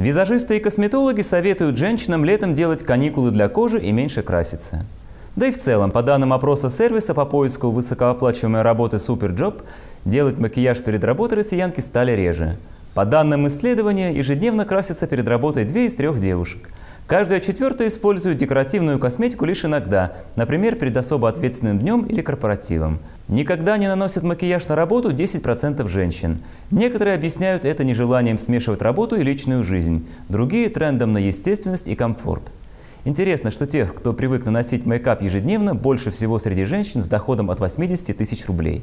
Визажисты и косметологи советуют женщинам летом делать каникулы для кожи и меньше краситься. Да и в целом, по данным опроса сервиса по поиску высокооплачиваемой работы Superjob, делать макияж перед работой россиянки стали реже. По данным исследования, ежедневно красится перед работой две из трех девушек. Каждая четвертая использует декоративную косметику лишь иногда, например, перед особо ответственным днем или корпоративом. Никогда не наносят макияж на работу 10% женщин. Некоторые объясняют это нежеланием смешивать работу и личную жизнь, другие – трендом на естественность и комфорт. Интересно, что тех, кто привык наносить мейкап ежедневно, больше всего среди женщин с доходом от 80 тысяч рублей.